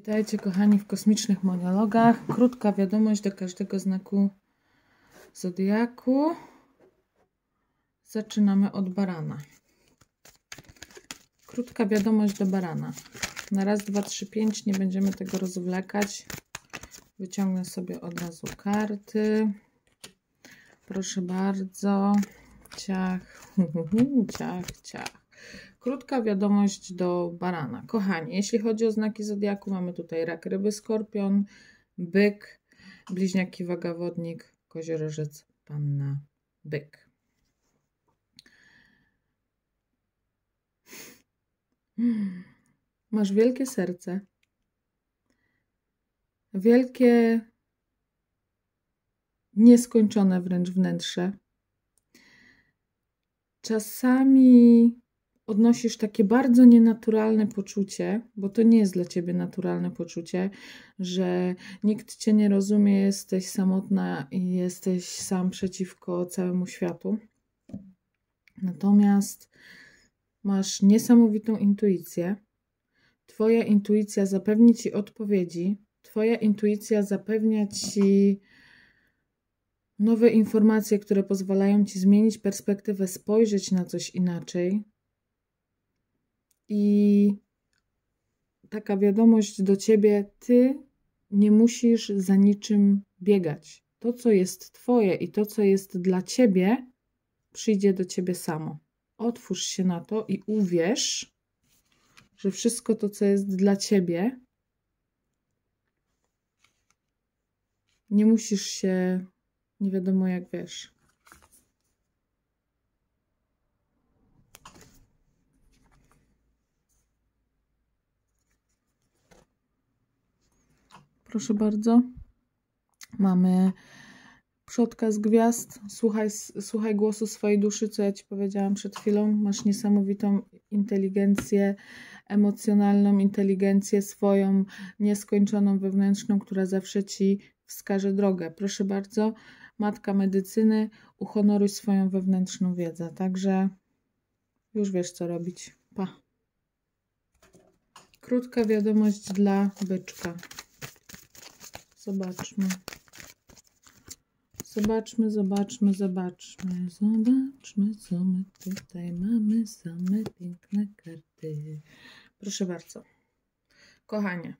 Witajcie kochani w kosmicznych monologach. Krótka wiadomość do każdego znaku zodiaku. Zaczynamy od barana. Krótka wiadomość do barana. Na raz, dwa, trzy, pięć. Nie będziemy tego rozwlekać. Wyciągnę sobie od razu karty. Proszę bardzo. Ciach, ciach, ciach. Krótka wiadomość do barana. Kochani, jeśli chodzi o znaki zodiaku, mamy tutaj rak ryby, skorpion, byk, bliźniaki, waga, wodnik, koziorożec, panna, byk. Hmm. Masz wielkie serce, wielkie, nieskończone wręcz wnętrze. Czasami odnosisz takie bardzo nienaturalne poczucie, bo to nie jest dla ciebie naturalne poczucie, że nikt cię nie rozumie, jesteś samotna i jesteś sam przeciwko całemu światu. Natomiast masz niesamowitą intuicję. Twoja intuicja zapewni ci odpowiedzi, Twoja intuicja zapewnia ci nowe informacje, które pozwalają ci zmienić perspektywę, spojrzeć na coś inaczej, i taka wiadomość do ciebie: ty nie musisz za niczym biegać. To, co jest Twoje i to, co jest dla Ciebie, przyjdzie do Ciebie samo. Otwórz się na to i uwierz, że wszystko to, co jest dla Ciebie, nie musisz się, nie wiadomo jak wiesz, proszę bardzo. Mamy przodka z gwiazd. Słuchaj, słuchaj głosu swojej duszy, co ja Ci powiedziałam przed chwilą. Masz niesamowitą inteligencję emocjonalną, inteligencję swoją nieskończoną wewnętrzną, która zawsze Ci wskaże drogę. Proszę bardzo, matka medycyny, uhonoruj swoją wewnętrzną wiedzę. Także już wiesz, co robić. Pa. Krótka wiadomość dla byczka. Zobaczmy. Zobaczmy, zobaczmy, zobaczmy. Zobaczmy, co my tutaj mamy. Same piękne karty. Proszę bardzo. Kochanie,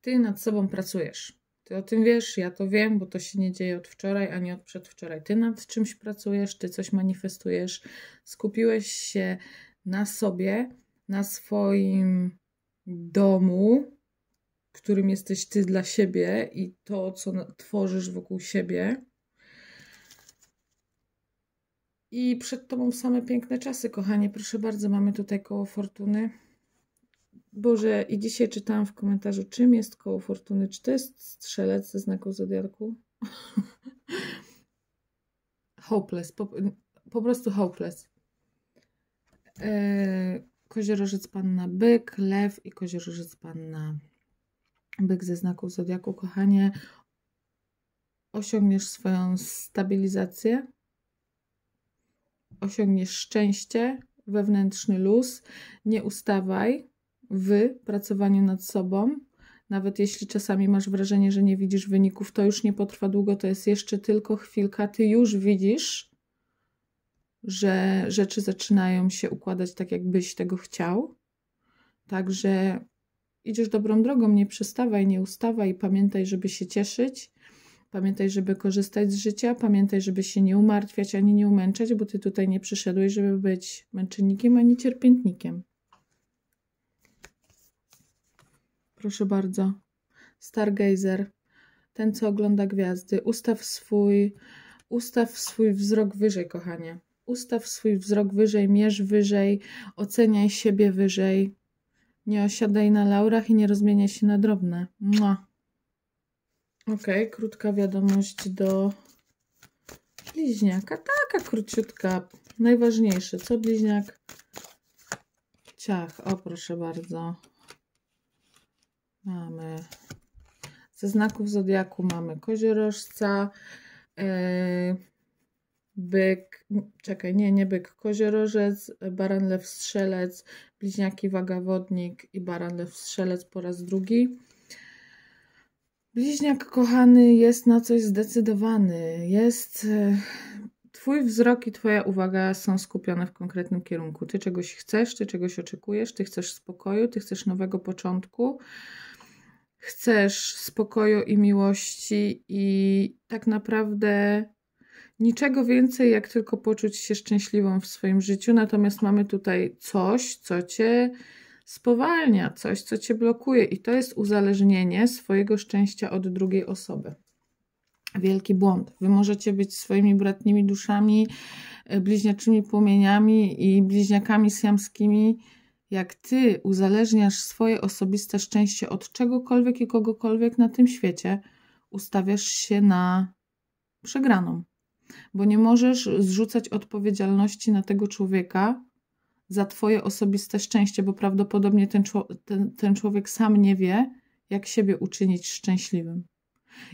ty nad sobą pracujesz. Ty o tym wiesz, ja to wiem, bo to się nie dzieje od wczoraj, ani od przedwczoraj. Ty nad czymś pracujesz, ty coś manifestujesz. Skupiłeś się na sobie, na swoim domu, którym jesteś ty dla siebie i to, co tworzysz wokół siebie. I przed Tobą same piękne czasy, kochanie. Proszę bardzo, mamy tutaj koło fortuny. Boże, i dzisiaj czytałam w komentarzu, czym jest koło fortuny. Czy to jest strzelec ze znaku zodiaku? hopeless, po, po, prostu hopeless. Yy, koziorożec panna byk, lew i koziorożec panna Byk ze znaku Zodiaku, kochanie, osiągniesz swoją stabilizację, osiągniesz szczęście, wewnętrzny luz. Nie ustawaj w pracowaniu nad sobą. Nawet jeśli czasami masz wrażenie, że nie widzisz wyników, to już nie potrwa długo, to jest jeszcze tylko chwilka. Ty już widzisz, że rzeczy zaczynają się układać tak, jakbyś tego chciał. Także idziesz dobrą drogą, nie przystawaj, nie ustawaj, pamiętaj, żeby się cieszyć, pamiętaj, żeby korzystać z życia, pamiętaj, żeby się nie umartwiać ani nie umęczać, bo ty tutaj nie przyszedłeś, żeby być męczennikiem ani cierpiętnikiem. Proszę bardzo. Stargazer, ten co ogląda gwiazdy, ustaw swój, ustaw swój wzrok wyżej, kochanie. Ustaw swój wzrok wyżej, mierz wyżej, oceniaj siebie wyżej nie osiadaj na laurach i nie rozmieniaj się na drobne. Mua. Ok, krótka wiadomość do bliźniaka. Taka króciutka. Najważniejsze, co bliźniak? Ciach, o proszę bardzo. Mamy ze znaków Zodiaku mamy koziorożca, yy, byk, czekaj, nie, nie byk, koziorożec, baran lew strzelec, bliźniaki wagawodnik i baran lew strzelec po raz drugi. Bliźniak kochany jest na coś zdecydowany. Jest e, twój wzrok i twoja uwaga są skupione w konkretnym kierunku. Ty czegoś chcesz, ty czegoś oczekujesz, ty chcesz spokoju, ty chcesz nowego początku. Chcesz spokoju i miłości i tak naprawdę Niczego więcej, jak tylko poczuć się szczęśliwą w swoim życiu. Natomiast mamy tutaj coś, co cię spowalnia, coś, co cię blokuje, i to jest uzależnienie swojego szczęścia od drugiej osoby. Wielki błąd. Wy możecie być swoimi bratnimi duszami, e, bliźniaczymi płomieniami i bliźniakami siamskimi. Jak ty uzależniasz swoje osobiste szczęście od czegokolwiek i kogokolwiek na tym świecie, ustawiasz się na przegraną bo nie możesz zrzucać odpowiedzialności na tego człowieka za Twoje osobiste szczęście, bo prawdopodobnie ten, ten, ten człowiek sam nie wie, jak siebie uczynić szczęśliwym.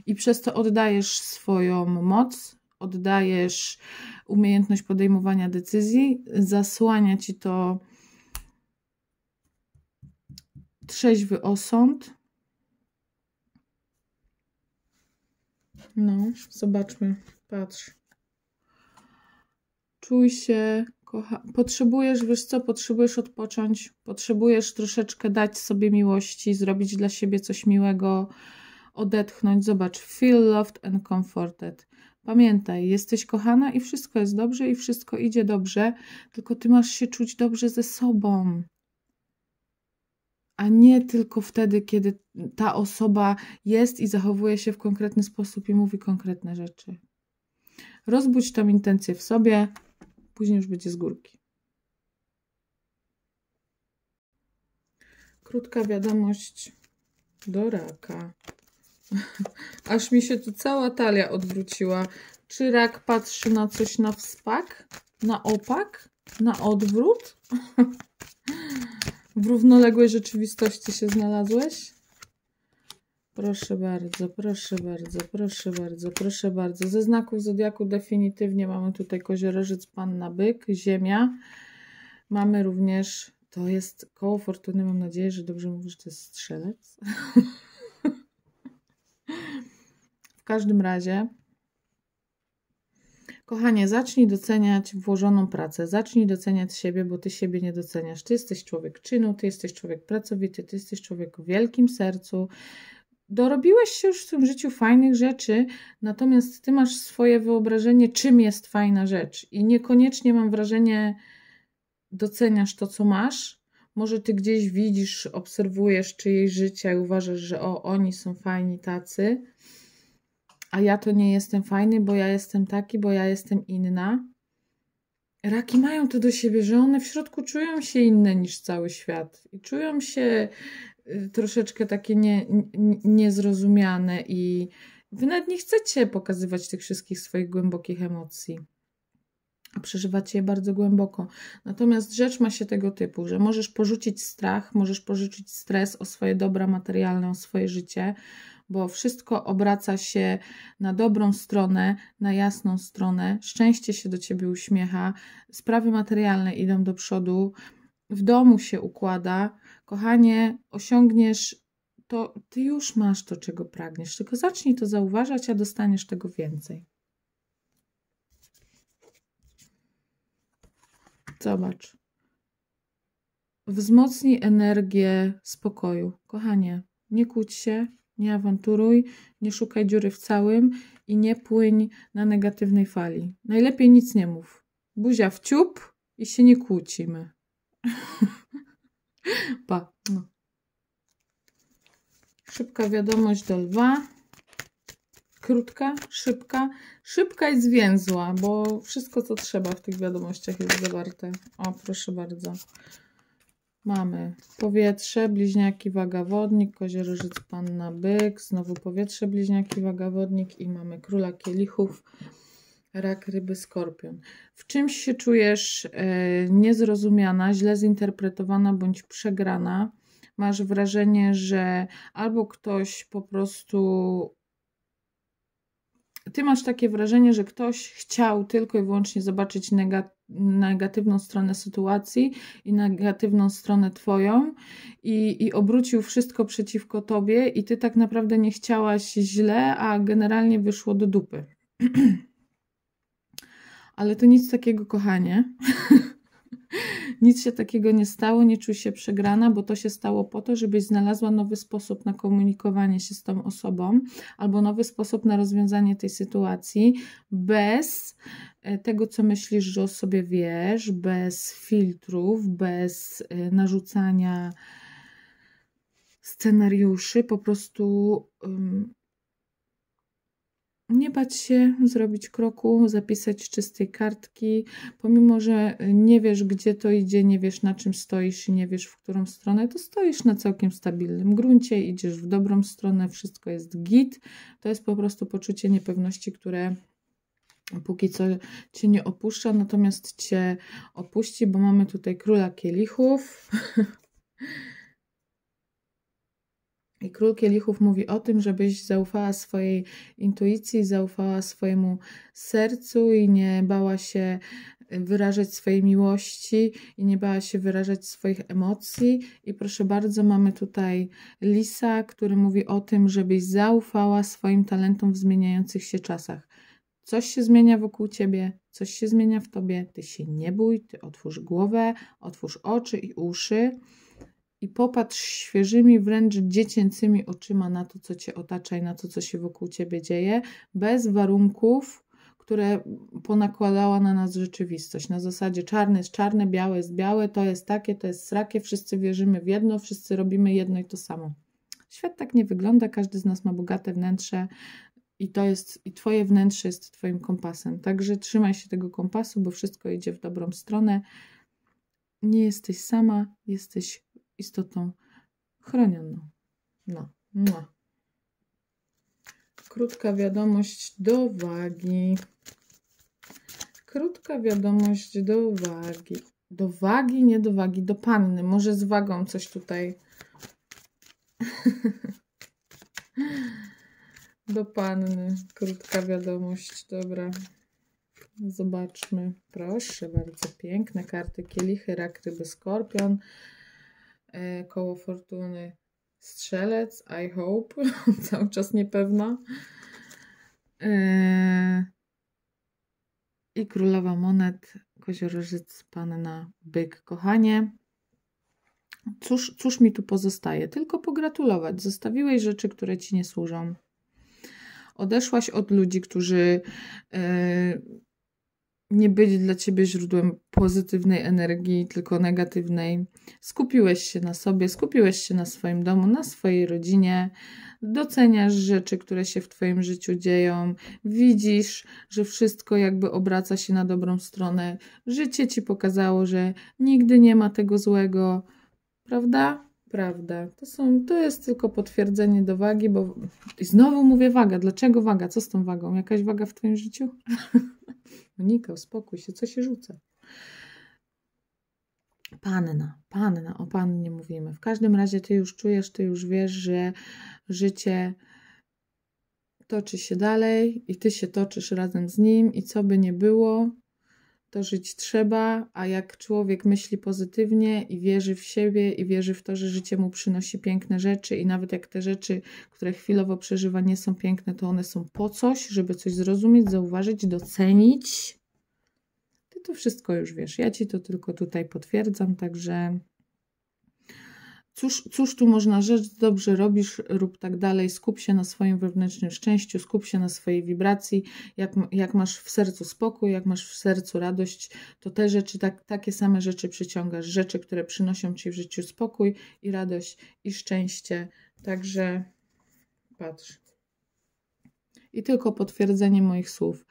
I przez to oddajesz swoją moc, oddajesz umiejętność podejmowania decyzji, zasłania ci to trzeźwy osąd. No, zobaczmy, patrz. Czuj się, kocha... potrzebujesz, wiesz co, potrzebujesz odpocząć, potrzebujesz troszeczkę dać sobie miłości, zrobić dla siebie coś miłego, odetchnąć. Zobacz, feel loved and comforted. Pamiętaj, jesteś kochana i wszystko jest dobrze i wszystko idzie dobrze, tylko ty masz się czuć dobrze ze sobą. A nie tylko wtedy, kiedy ta osoba jest i zachowuje się w konkretny sposób i mówi konkretne rzeczy. Rozbudź tą intencję w sobie, Później już będzie z górki. Krótka wiadomość do raka. Aż mi się tu cała talia odwróciła. Czy rak patrzy na coś na wspak? Na opak? Na odwrót? w równoległej rzeczywistości się znalazłeś? Proszę bardzo, proszę bardzo, proszę bardzo, proszę bardzo. Ze znaków Zodiaku definitywnie mamy tutaj koziorożec, panna byk, ziemia. Mamy również, to jest koło fortuny, mam nadzieję, że dobrze mówisz, to jest strzelec. w każdym razie, kochanie, zacznij doceniać włożoną pracę, zacznij doceniać siebie, bo ty siebie nie doceniasz. Ty jesteś człowiek czynu, ty jesteś człowiek pracowity, ty jesteś człowiek w wielkim sercu, dorobiłeś się już w tym życiu fajnych rzeczy, natomiast ty masz swoje wyobrażenie, czym jest fajna rzecz. I niekoniecznie mam wrażenie, doceniasz to, co masz. Może ty gdzieś widzisz, obserwujesz czyjeś życia i uważasz, że o, oni są fajni tacy, a ja to nie jestem fajny, bo ja jestem taki, bo ja jestem inna. Raki mają to do siebie, że one w środku czują się inne niż cały świat i czują się Y, troszeczkę takie nie, nie, niezrozumiane i wy nawet nie chcecie pokazywać tych wszystkich swoich głębokich emocji. a Przeżywacie je bardzo głęboko. Natomiast rzecz ma się tego typu, że możesz porzucić strach, możesz porzucić stres o swoje dobra materialne, o swoje życie, bo wszystko obraca się na dobrą stronę, na jasną stronę. Szczęście się do ciebie uśmiecha, sprawy materialne idą do przodu w domu się układa, kochanie, osiągniesz to, ty już masz to, czego pragniesz, tylko zacznij to zauważać, a dostaniesz tego więcej. Zobacz. Wzmocnij energię spokoju. Kochanie, nie kłóć się, nie awanturuj, nie szukaj dziury w całym i nie płyń na negatywnej fali. Najlepiej nic nie mów. Buzia w ciup i się nie kłócimy. pa. No. Szybka wiadomość do lwa. Krótka, szybka. Szybka i zwięzła, bo wszystko, co trzeba w tych wiadomościach jest zawarte. O, proszę bardzo. Mamy powietrze, bliźniaki, waga, wodnik, koziorożec, panna, byk, znowu powietrze, bliźniaki, waga, wodnik i mamy króla kielichów. Rak ryby skorpion. W czymś się czujesz e, niezrozumiana, źle zinterpretowana bądź przegrana. Masz wrażenie, że albo ktoś po prostu. Ty masz takie wrażenie, że ktoś chciał tylko i wyłącznie zobaczyć negatywną stronę sytuacji i negatywną stronę Twoją i, i obrócił wszystko przeciwko Tobie, i Ty tak naprawdę nie chciałaś źle, a generalnie wyszło do dupy. Ale to nic takiego, kochanie. nic się takiego nie stało, nie czuj się przegrana, bo to się stało po to, żebyś znalazła nowy sposób na komunikowanie się z tą osobą albo nowy sposób na rozwiązanie tej sytuacji bez e, tego, co myślisz, że o sobie wiesz, bez filtrów, bez e, narzucania scenariuszy, po prostu um, nie bać się zrobić kroku, zapisać czystej kartki, pomimo że nie wiesz, gdzie to idzie, nie wiesz, na czym stoisz i nie wiesz, w którą stronę, to stoisz na całkiem stabilnym gruncie, idziesz w dobrą stronę, wszystko jest git. To jest po prostu poczucie niepewności, które póki co cię nie opuszcza, natomiast cię opuści, bo mamy tutaj króla kielichów. I król kielichów mówi o tym, żebyś zaufała swojej intuicji, zaufała swojemu sercu i nie bała się wyrażać swojej miłości i nie bała się wyrażać swoich emocji. I proszę bardzo, mamy tutaj lisa, który mówi o tym, żebyś zaufała swoim talentom w zmieniających się czasach. Coś się zmienia wokół ciebie, coś się zmienia w tobie. Ty się nie bój, ty otwórz głowę, otwórz oczy i uszy i popatrz świeżymi, wręcz dziecięcymi oczyma na to, co cię otacza i na to, co się wokół ciebie dzieje, bez warunków, które ponakładała na nas rzeczywistość. Na zasadzie czarne jest czarne, białe jest białe, to jest takie, to jest srakie, wszyscy wierzymy w jedno, wszyscy robimy jedno i to samo. Świat tak nie wygląda, każdy z nas ma bogate wnętrze i to jest, i twoje wnętrze jest twoim kompasem. Także trzymaj się tego kompasu, bo wszystko idzie w dobrą stronę. Nie jesteś sama, jesteś istotą chronioną. No. no. Krótka wiadomość do wagi. Krótka wiadomość do wagi. Do wagi, nie do wagi, do panny. Może z wagą coś tutaj. do panny. Krótka wiadomość, dobra. Zobaczmy. Proszę, bardzo piękne karty kielichy, rak, ryby, skorpion. E, koło Fortuny Strzelec, I hope, cały czas niepewna. E, I Królowa Monet, Koziorożyc, Panna Byk, kochanie. Cóż, cóż mi tu pozostaje? Tylko pogratulować. Zostawiłeś rzeczy, które ci nie służą. Odeszłaś od ludzi, którzy... Yy, nie byli dla ciebie źródłem pozytywnej energii, tylko negatywnej. Skupiłeś się na sobie, skupiłeś się na swoim domu, na swojej rodzinie, doceniasz rzeczy, które się w twoim życiu dzieją, widzisz, że wszystko jakby obraca się na dobrą stronę. Życie ci pokazało, że nigdy nie ma tego złego, prawda? prawda. To, są, to jest tylko potwierdzenie do wagi, bo I znowu mówię waga. Dlaczego waga? Co z tą wagą? Jakaś waga w Twoim życiu? Monika, uspokój się, co się rzuca? Panna, panna, o pannie mówimy. W każdym razie ty już czujesz, ty już wiesz, że życie toczy się dalej i ty się toczysz razem z nim i co by nie było, to żyć trzeba, a jak człowiek myśli pozytywnie i wierzy w siebie i wierzy w to, że życie mu przynosi piękne rzeczy i nawet jak te rzeczy, które chwilowo przeżywa, nie są piękne, to one są po coś, żeby coś zrozumieć, zauważyć, docenić. Ty to wszystko już wiesz. Ja ci to tylko tutaj potwierdzam, także Cóż, cóż tu można rzec, dobrze robisz, rób tak dalej, skup się na swoim wewnętrznym szczęściu, skup się na swojej wibracji, jak, jak masz w sercu spokój, jak masz w sercu radość, to te rzeczy, tak, takie same rzeczy przyciągasz, rzeczy, które przynoszą Ci w życiu spokój i radość i szczęście, także patrz. I tylko potwierdzenie moich słów.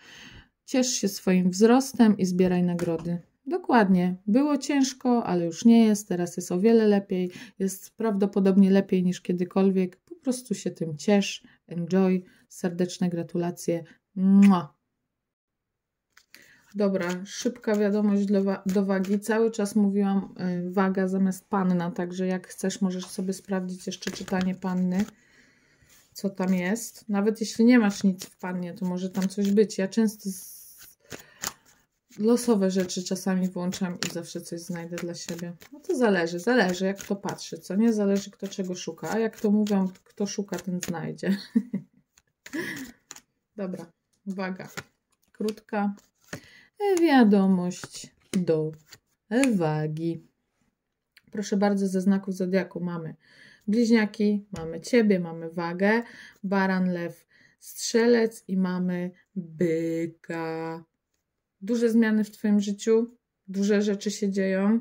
Ciesz się swoim wzrostem i zbieraj nagrody. Dokładnie. Było ciężko, ale już nie jest. Teraz jest o wiele lepiej. Jest prawdopodobnie lepiej niż kiedykolwiek. Po prostu się tym ciesz. Enjoy. Serdeczne gratulacje. Mua. Dobra, szybka wiadomość do, do, wagi. Cały czas mówiłam y, waga zamiast panna, także jak chcesz, możesz sobie sprawdzić jeszcze czytanie panny, co tam jest. Nawet jeśli nie masz nic w pannie, to może tam coś być. Ja często Losowe rzeczy czasami włączam i zawsze coś znajdę dla siebie. No to zależy, zależy jak kto patrzy, co nie? Zależy kto czego szuka. A jak to mówią, kto szuka, ten znajdzie. Dobra, uwaga. Krótka wiadomość do wagi. Proszę bardzo, ze znaków Zodiaku mamy bliźniaki, mamy ciebie, mamy wagę, baran, lew, strzelec i mamy byka duże zmiany w Twoim życiu, duże rzeczy się dzieją,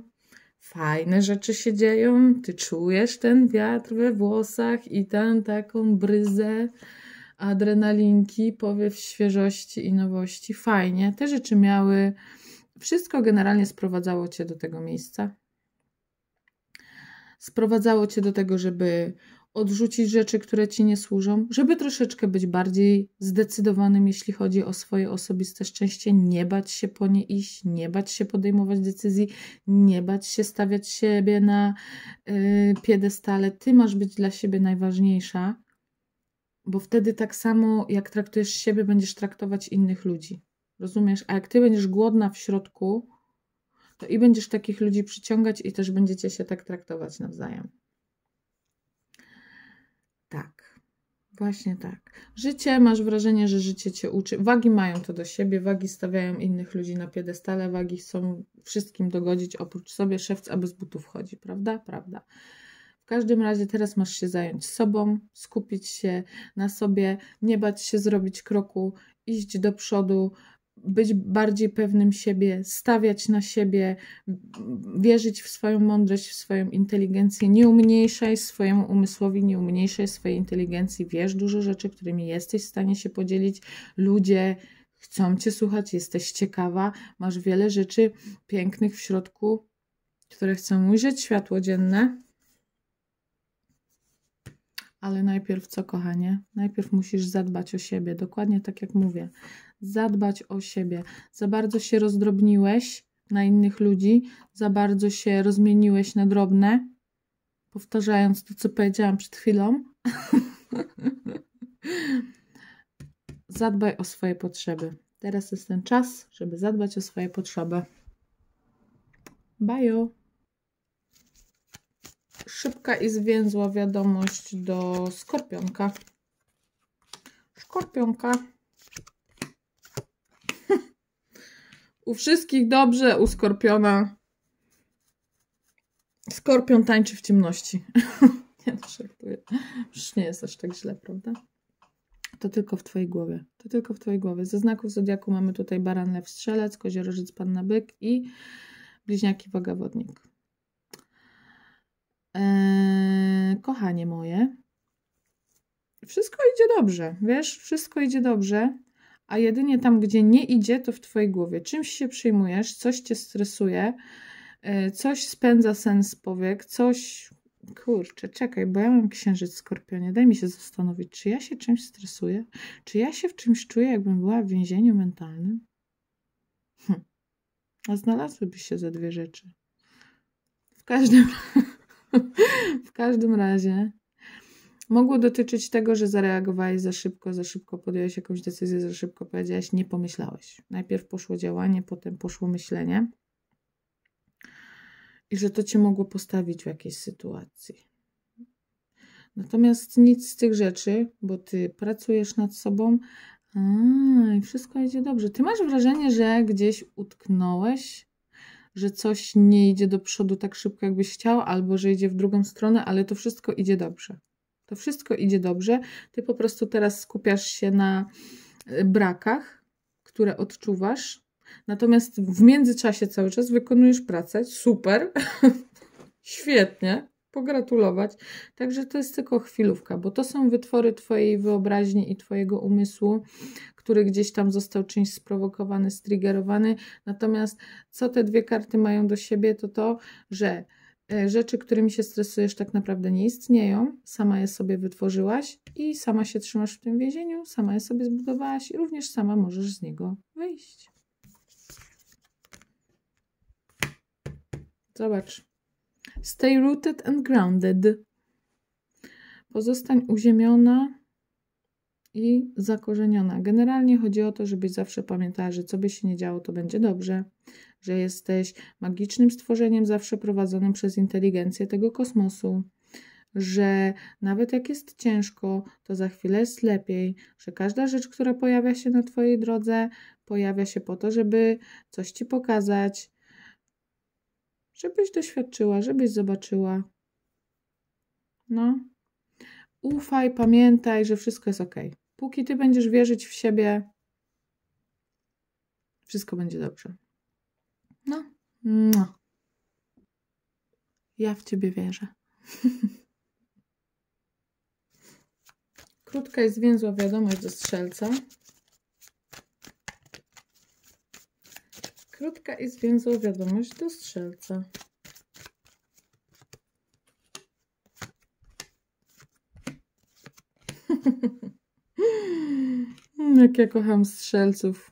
fajne rzeczy się dzieją, Ty czujesz ten wiatr we włosach i tę taką bryzę adrenalinki, powiew świeżości i nowości. Fajnie, te rzeczy miały, wszystko generalnie sprowadzało Cię do tego miejsca. Sprowadzało Cię do tego, żeby odrzucić rzeczy, które ci nie służą, żeby troszeczkę być bardziej zdecydowanym, jeśli chodzi o swoje osobiste szczęście, nie bać się po nie iść, nie bać się podejmować decyzji, nie bać się stawiać siebie na y, piedestale. Ty masz być dla siebie najważniejsza, bo wtedy tak samo jak traktujesz siebie, będziesz traktować innych ludzi. Rozumiesz? A jak ty będziesz głodna w środku, to i będziesz takich ludzi przyciągać, i też będziecie się tak traktować nawzajem. właśnie tak. Życie, masz wrażenie, że życie cię uczy. Wagi mają to do siebie, wagi stawiają innych ludzi na piedestale, wagi chcą wszystkim dogodzić, oprócz sobie szewc, aby z butów chodzi, prawda? Prawda. W każdym razie teraz masz się zająć sobą, skupić się na sobie, nie bać się zrobić kroku, iść do przodu, być bardziej pewnym siebie, stawiać na siebie, wierzyć w swoją mądrość, w swoją inteligencję. Nie umniejszaj swojemu umysłowi, nie umniejszaj swojej inteligencji. Wiesz dużo rzeczy, którymi jesteś w stanie się podzielić. Ludzie chcą cię słuchać, jesteś ciekawa, masz wiele rzeczy pięknych w środku, które chcą ujrzeć światło dzienne. Ale najpierw co, kochanie? Najpierw musisz zadbać o siebie, dokładnie tak jak mówię. Zadbać o siebie. Za bardzo się rozdrobniłeś na innych ludzi, za bardzo się rozmieniłeś na drobne. Powtarzając to, co powiedziałam przed chwilą. Zadbaj o swoje potrzeby. Teraz jest ten czas, żeby zadbać o swoje potrzeby. Bye! -o i zwięzła wiadomość do skorpionka. Skorpionka. u wszystkich dobrze, u skorpiona. Skorpion tańczy w ciemności. nie no, żartuję. Już nie jest aż tak źle, prawda? To tylko w Twojej głowie. To tylko w Twojej głowie. Ze znaków Zodiaku mamy tutaj baran, lew, strzelec, koziorożec, panna byk i bliźniaki, waga, wodnik. Eee, kochanie moje, wszystko idzie dobrze, wiesz, wszystko idzie dobrze, a jedynie tam, gdzie nie idzie, to w Twojej głowie. Czymś się przyjmujesz, coś Cię stresuje, eee, coś spędza sens powiek, coś. Kurczę, czekaj, bo ja mam księżyc skorpionie. Daj mi się zastanowić, czy ja się czymś stresuję? Czy ja się w czymś czuję, jakbym była w więzieniu mentalnym? Hm. A znalazłyby się ze dwie rzeczy. W każdym razie. w każdym razie mogło dotyczyć tego, że zareagowałeś za szybko, za szybko podjąłeś jakąś decyzję, za szybko powiedziałeś, nie pomyślałeś. Najpierw poszło działanie, potem poszło myślenie. I że to cię mogło postawić w jakiejś sytuacji. Natomiast nic z tych rzeczy, bo ty pracujesz nad sobą, a, i wszystko idzie dobrze. Ty masz wrażenie, że gdzieś utknąłeś że coś nie idzie do przodu tak szybko, jakbyś chciał, albo że idzie w drugą stronę, ale to wszystko idzie dobrze. To wszystko idzie dobrze. Ty po prostu teraz skupiasz się na e, brakach, które odczuwasz, natomiast w międzyczasie cały czas wykonujesz pracę. Super, świetnie pogratulować. Także to jest tylko chwilówka, bo to są wytwory Twojej wyobraźni i Twojego umysłu, który gdzieś tam został czymś sprowokowany, striggerowany. Natomiast co te dwie karty mają do siebie, to to, że e, rzeczy, którymi się stresujesz, tak naprawdę nie istnieją. Sama je sobie wytworzyłaś i sama się trzymasz w tym więzieniu, sama je sobie zbudowałaś i również sama możesz z niego wyjść. Zobacz. Stay rooted and grounded. Pozostań uziemiona i zakorzeniona. Generalnie chodzi o to, żebyś zawsze pamiętała, że co by się nie działo, to będzie dobrze, że jesteś magicznym stworzeniem zawsze prowadzonym przez inteligencję tego kosmosu, że nawet jak jest ciężko, to za chwilę jest lepiej, że każda rzecz, która pojawia się na Twojej drodze, pojawia się po to, żeby coś Ci pokazać, żebyś doświadczyła, żebyś zobaczyła. No. Ufaj, pamiętaj, że wszystko jest ok. Póki ty będziesz wierzyć w siebie, wszystko będzie dobrze. No. no. Ja w ciebie wierzę. Krótka i zwięzła wiadomość do strzelca. krótka i zwięzła wiadomość do strzelca. Jak ja kocham strzelców.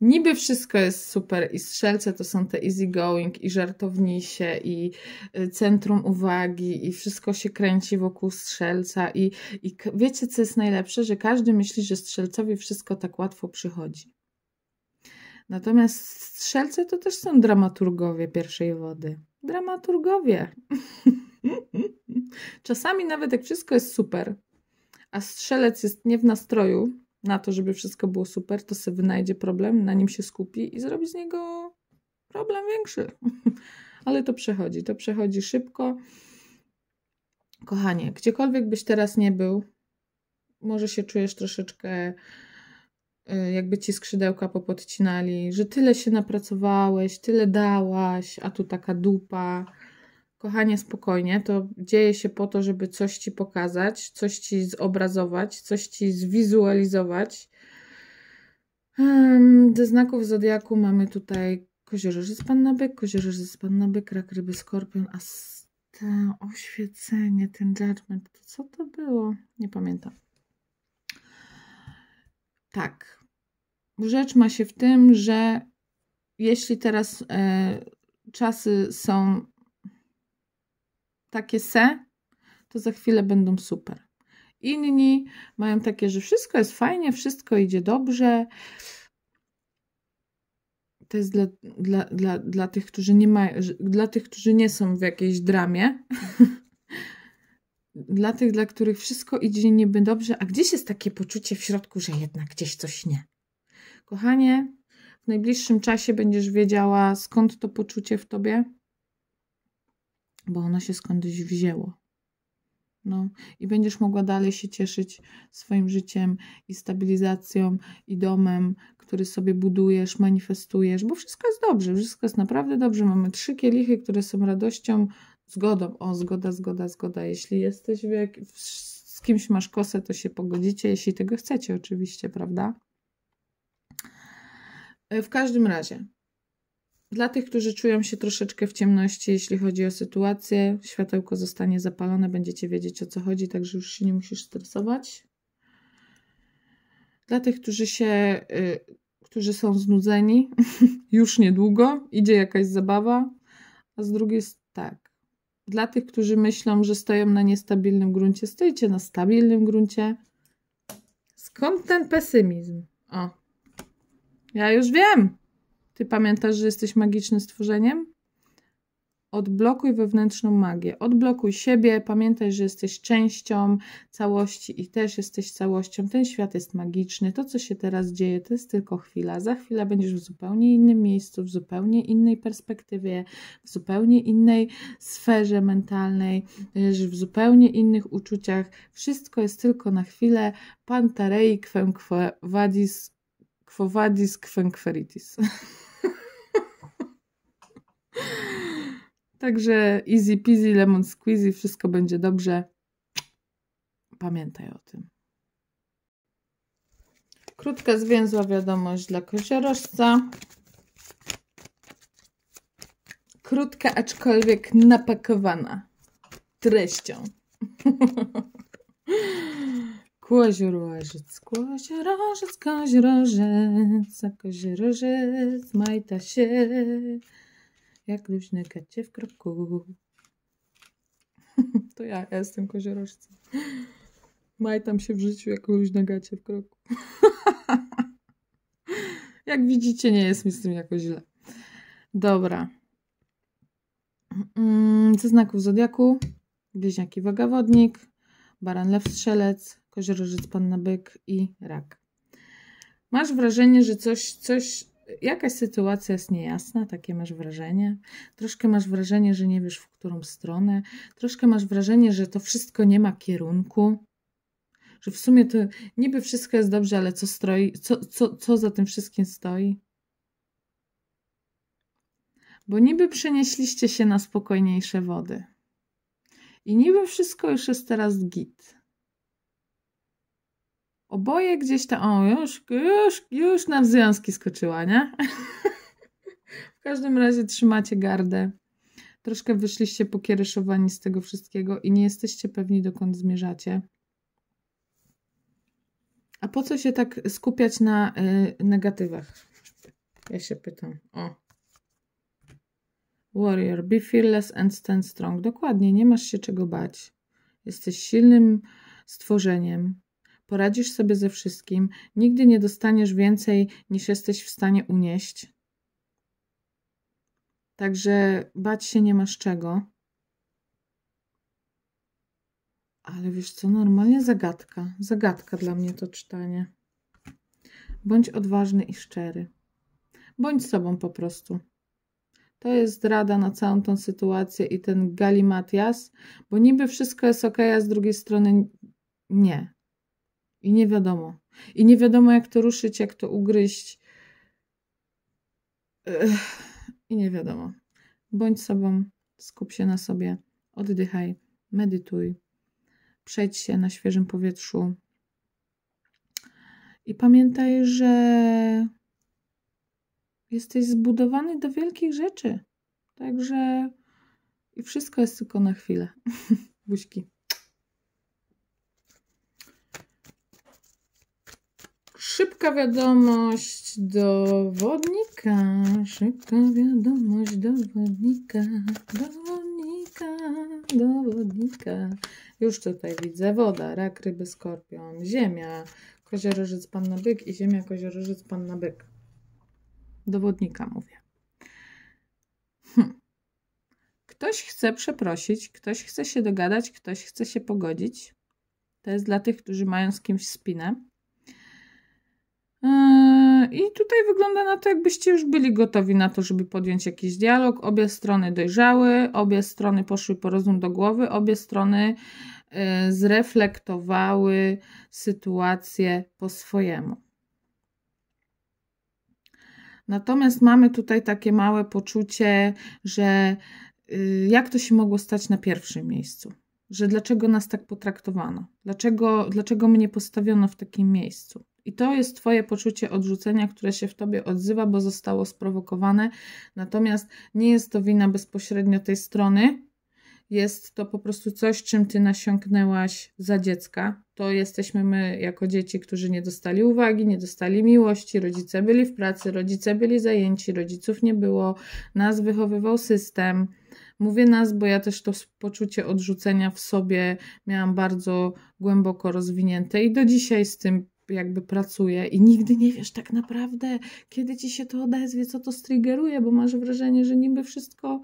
Niby wszystko jest super i strzelce to są te easygoing i żartownisie i y, centrum uwagi i wszystko się kręci wokół strzelca i, i wiecie co jest najlepsze, że każdy myśli, że strzelcowi wszystko tak łatwo przychodzi. Natomiast strzelce to też są dramaturgowie pierwszej wody. Dramaturgowie. Czasami nawet jak wszystko jest super, a strzelec jest nie w nastroju na to, żeby wszystko było super, to sobie wynajdzie problem, na nim się skupi i zrobi z niego problem większy. Ale to przechodzi, to przechodzi szybko. Kochanie, gdziekolwiek byś teraz nie był, może się czujesz troszeczkę Y, jakby ci skrzydełka popodcinali, że tyle się napracowałeś, tyle dałaś, a tu taka dupa. Kochanie, spokojnie, to dzieje się po to, żeby coś ci pokazać, coś ci zobrazować, coś ci zwizualizować. ze znaków zodiaku mamy tutaj koziorożec panna byk, koziorożec panna byk, rak ryby, skorpion, a to oświecenie, ten judgment, to co to było? Nie pamiętam. Tak, rzecz ma się w tym, że jeśli teraz e, czasy są takie se, to za chwilę będą super. Inni mają takie, że wszystko jest fajnie, wszystko idzie dobrze. To jest dla, dla, dla, dla, tych, którzy nie mają, dla tych, którzy nie są w jakiejś dramie. dla tych, dla których wszystko idzie niby dobrze, a gdzieś jest takie poczucie w środku, że jednak gdzieś coś nie Kochanie, w najbliższym czasie będziesz wiedziała, skąd to poczucie w tobie, bo ono się skądś wzięło. No, I będziesz mogła dalej się cieszyć swoim życiem i stabilizacją, i domem, który sobie budujesz, manifestujesz, bo wszystko jest dobrze, wszystko jest naprawdę dobrze. Mamy trzy kielichy, które są radością, zgodą. O, zgoda, zgoda, zgoda. Jeśli jesteś w jak... z kimś masz kosę, to się pogodzicie, jeśli tego chcecie, oczywiście, prawda? E, w każdym razie, dla tych, którzy czują się troszeczkę w ciemności, jeśli chodzi o sytuację, światełko zostanie zapalone, będziecie wiedzieć o co chodzi, także już się nie musisz stresować. Dla tych, którzy się, y, którzy są znudzeni, już niedługo idzie jakaś zabawa, a z drugiej tak. Dla tych, którzy myślą, że stoją na niestabilnym gruncie, stoicie na stabilnym gruncie. Skąd ten pesymizm? O, ja już wiem. Ty pamiętasz, że jesteś magicznym stworzeniem? Odblokuj wewnętrzną magię. Odblokuj siebie. Pamiętaj, że jesteś częścią całości i też jesteś całością. Ten świat jest magiczny. To, co się teraz dzieje, to jest tylko chwila. Za chwilę będziesz w zupełnie innym miejscu, w zupełnie innej perspektywie, w zupełnie innej sferze mentalnej, w zupełnie innych uczuciach. Wszystko jest tylko na chwilę. Pantarei kwem vadis Kwowadis vadis Także easy peasy, lemon squeezy, wszystko będzie dobrze. Pamiętaj o tym. Krótka, zwięzła wiadomość dla koziorożca. Krótka, aczkolwiek napakowana treścią. Koziorożec, koziorożec, koziorożec, a koziorożec majta się, jak luźne gacie w kroku. to ja, ja jestem koziorożcem. Majtam się w życiu jak luźne gacie w kroku. jak widzicie, nie jest mi z tym jakoś źle. Dobra. Mm, ze znaków Zodiaku, bliźniaki wodnik, baran lew strzelec, koźrożyc, panna byk i rak. Masz wrażenie, że coś, coś, jakaś sytuacja jest niejasna, takie masz wrażenie. Troszkę masz wrażenie, że nie wiesz w którą stronę. Troszkę masz wrażenie, że to wszystko nie ma kierunku. Że w sumie to niby wszystko jest dobrze, ale co, stroi, co, co, co za tym wszystkim stoi? Bo niby przenieśliście się na spokojniejsze wody. I niby wszystko już jest teraz git. Oboje gdzieś tam, o już, już, już na związki skoczyła, nie? w każdym razie trzymacie gardę. Troszkę wyszliście pokiereszowani z tego wszystkiego i nie jesteście pewni, dokąd zmierzacie. A po co się tak skupiać na y, negatywach? Ja się pytam. O. Warrior, be fearless and stand strong. Dokładnie, nie masz się czego bać. Jesteś silnym stworzeniem. Poradzisz sobie ze wszystkim, nigdy nie dostaniesz więcej niż jesteś w stanie unieść. Także bać się nie masz czego. Ale wiesz co, normalnie zagadka. Zagadka dla mnie to czytanie. Bądź odważny i szczery. Bądź sobą po prostu. To jest rada na całą tą sytuację i ten galimatias, bo niby wszystko jest ok, a z drugiej strony nie. I nie wiadomo. I nie wiadomo, jak to ruszyć, jak to ugryźć. Ech. I nie wiadomo. Bądź sobą, skup się na sobie, oddychaj, medytuj, przejdź się na świeżym powietrzu. I pamiętaj, że jesteś zbudowany do wielkich rzeczy. Także i wszystko jest tylko na chwilę. Buźki. Szybka wiadomość do wodnika. Szybka wiadomość do wodnika. Do wodnika, do wodnika. Już tutaj widzę woda, rak, ryby, skorpion, ziemia, koziorożec, panna byk i ziemia, koziorożec, panna byk. Dowodnika mówię. Hm. Ktoś chce przeprosić, ktoś chce się dogadać, ktoś chce się pogodzić. To jest dla tych, którzy mają z kimś spinę. Yy, I tutaj wygląda na to, jakbyście już byli gotowi na to, żeby podjąć jakiś dialog. Obie strony dojrzały, obie strony poszły po rozum do głowy, obie strony yy, zreflektowały sytuację po swojemu. Natomiast mamy tutaj takie małe poczucie, że yy, jak to się mogło stać na pierwszym miejscu? Że dlaczego nas tak potraktowano? Dlaczego, dlaczego mnie postawiono w takim miejscu? I to jest Twoje poczucie odrzucenia, które się w Tobie odzywa, bo zostało sprowokowane. Natomiast nie jest to wina bezpośrednio tej strony. Jest to po prostu coś, czym ty nasiąknęłaś za dziecka. To jesteśmy my, jako dzieci, którzy nie dostali uwagi, nie dostali miłości, rodzice byli w pracy, rodzice byli zajęci, rodziców nie było, nas wychowywał system. Mówię nas, bo ja też to poczucie odrzucenia w sobie miałam bardzo głęboko rozwinięte i do dzisiaj z tym jakby pracuje i nigdy nie wiesz tak naprawdę, kiedy ci się to odezwie, co to striggeruje, bo masz wrażenie, że niby wszystko,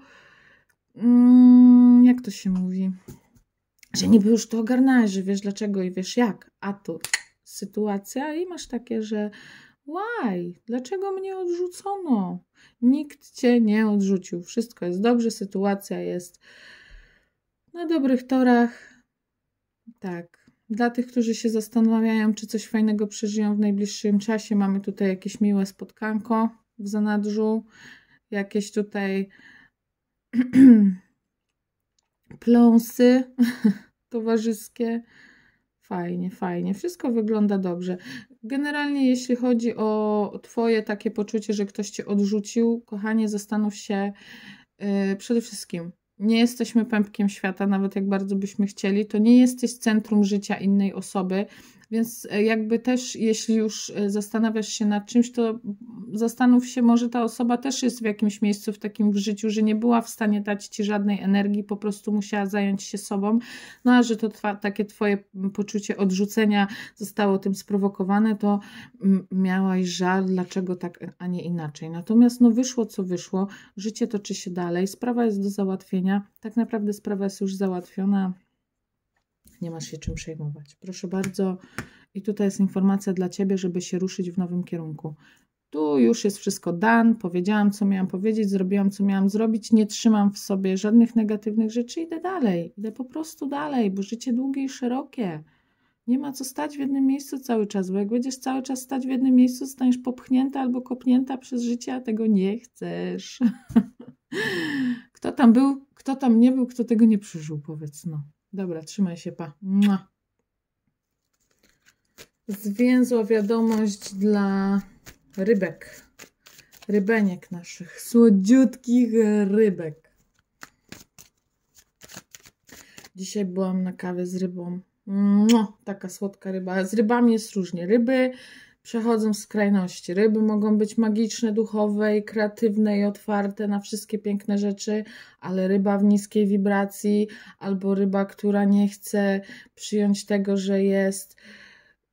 mm, jak to się mówi, że niby już to ogarnąłeś, że wiesz dlaczego i wiesz jak, a tu sytuacja i masz takie, że why, dlaczego mnie odrzucono? Nikt cię nie odrzucił, wszystko jest dobrze, sytuacja jest na dobrych torach, tak, dla tych, którzy się zastanawiają, czy coś fajnego przeżyją w najbliższym czasie, mamy tutaj jakieś miłe spotkanko w zanadrzu, jakieś tutaj pląsy towarzyskie. Fajnie, fajnie. Wszystko wygląda dobrze. Generalnie, jeśli chodzi o Twoje takie poczucie, że ktoś Cię odrzucił, kochanie, zastanów się yy, przede wszystkim, nie jesteśmy pępkiem świata, nawet jak bardzo byśmy chcieli, to nie jesteś centrum życia innej osoby, więc e, jakby też, jeśli już e, zastanawiasz się nad czymś, to zastanów się, może ta osoba też jest w jakimś miejscu w takim w życiu, że nie była w stanie dać ci żadnej energii, po prostu musiała zająć się sobą. No a że to twa, takie twoje poczucie odrzucenia zostało tym sprowokowane, to miałaś żal, dlaczego tak, e, a nie inaczej. Natomiast no wyszło co wyszło, życie toczy się dalej, sprawa jest do załatwienia. Tak naprawdę sprawa jest już załatwiona nie masz się czym przejmować. Proszę bardzo. I tutaj jest informacja dla Ciebie, żeby się ruszyć w nowym kierunku. Tu już jest wszystko dan, powiedziałam, co miałam powiedzieć, zrobiłam, co miałam zrobić, nie trzymam w sobie żadnych negatywnych rzeczy, idę dalej, idę po prostu dalej, bo życie długie i szerokie. Nie ma co stać w jednym miejscu cały czas, bo jak będziesz cały czas stać w jednym miejscu, staniesz popchnięta albo kopnięta przez życie, a tego nie chcesz. kto tam był, kto tam nie był, kto tego nie przeżył, powiedz no. Dobra, trzymaj się, pa. Mua. Zwięzła wiadomość dla rybek. Rybeniek naszych. Słodziutkich rybek. Dzisiaj byłam na kawie z rybą. No, taka słodka ryba. Z rybami jest różnie. Ryby przechodzą w skrajności. Ryby mogą być magiczne, duchowe i kreatywne i otwarte na wszystkie piękne rzeczy, ale ryba w niskiej wibracji albo ryba, która nie chce przyjąć tego, że jest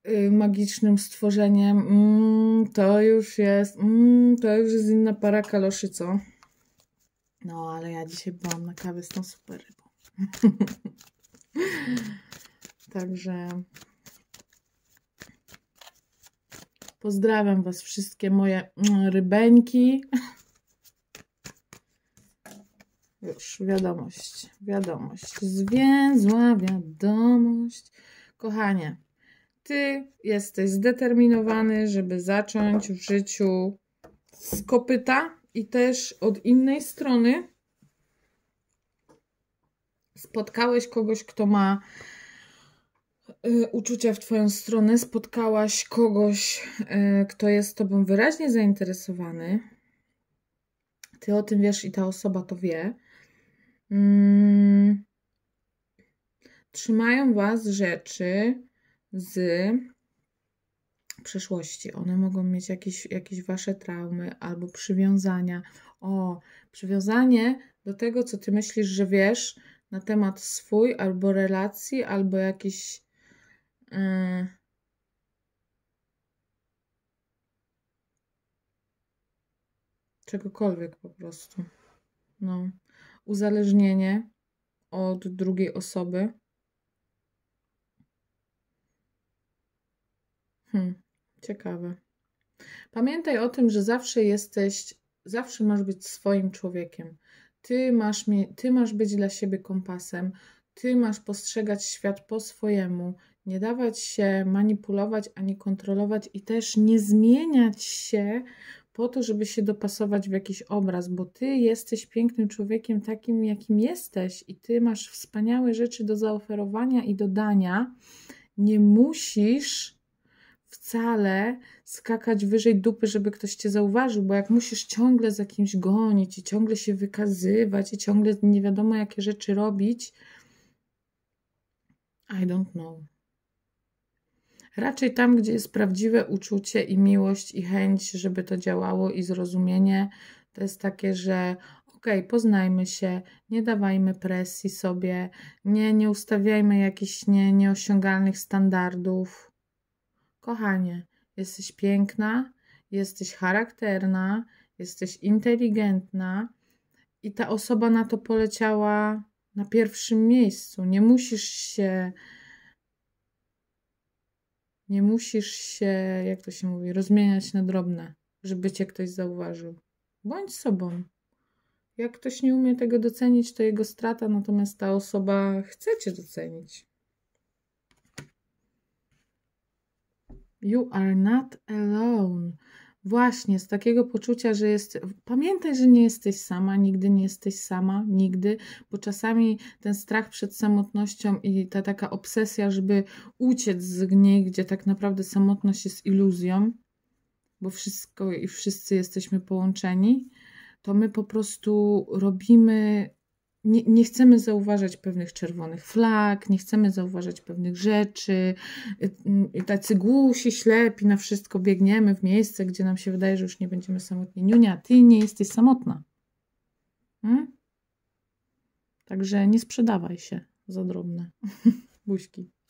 y, magicznym stworzeniem, mm, to już jest, mm, to już jest inna para kaloszy, co? No, ale ja dzisiaj byłam na kawie z tą super rybą. Także... Pozdrawiam Was wszystkie moje mm, rybeńki. Już, wiadomość, wiadomość. Zwięzła wiadomość. Kochanie, Ty jesteś zdeterminowany, żeby zacząć w życiu z kopyta i też od innej strony spotkałeś kogoś, kto ma Y, uczucia w Twoją stronę, spotkałaś kogoś, y, kto jest Tobą wyraźnie zainteresowany. Ty o tym wiesz i ta osoba to wie. Mm. Trzymają Was rzeczy z przeszłości. One mogą mieć jakieś, jakieś Wasze traumy albo przywiązania. O, przywiązanie do tego, co Ty myślisz, że wiesz na temat swój albo relacji, albo jakichś Mm. Czegokolwiek po prostu. No. Uzależnienie od drugiej osoby. Hmm. ciekawe. Pamiętaj o tym, że zawsze jesteś, zawsze masz być swoim człowiekiem. Ty masz, ty masz być dla siebie kompasem, ty masz postrzegać świat po swojemu, nie dawać się manipulować ani kontrolować i też nie zmieniać się po to, żeby się dopasować w jakiś obraz, bo ty jesteś pięknym człowiekiem takim, jakim jesteś i ty masz wspaniałe rzeczy do zaoferowania i dodania. Nie musisz wcale skakać wyżej dupy, żeby ktoś cię zauważył, bo jak musisz ciągle za kimś gonić i ciągle się wykazywać i ciągle nie wiadomo jakie rzeczy robić, I don't know raczej tam, gdzie jest prawdziwe uczucie i miłość i chęć, żeby to działało i zrozumienie, to jest takie, że okej, okay, poznajmy się, nie dawajmy presji sobie, nie, nie ustawiajmy jakichś nie, nieosiągalnych standardów. Kochanie, jesteś piękna, jesteś charakterna, jesteś inteligentna i ta osoba na to poleciała na pierwszym miejscu. Nie musisz się nie musisz się, jak to się mówi, rozmieniać na drobne, żeby cię ktoś zauważył. Bądź sobą. Jak ktoś nie umie tego docenić, to jego strata, natomiast ta osoba chce cię docenić. You are not alone. Właśnie, z takiego poczucia, że jest. Pamiętaj, że nie jesteś sama, nigdy nie jesteś sama, nigdy, bo czasami ten strach przed samotnością i ta taka obsesja, żeby uciec z niej, gdzie tak naprawdę samotność jest iluzją, bo wszystko i wszyscy jesteśmy połączeni, to my po prostu robimy nie, nie, chcemy zauważać pewnych czerwonych flag, nie chcemy zauważać pewnych rzeczy. Y, y, tacy głusi, ślepi, na wszystko biegniemy w miejsce, gdzie nam się wydaje, że już nie będziemy samotni. Niunia, ty nie jesteś samotna. Hmm? Także nie sprzedawaj się za drobne. Buźki.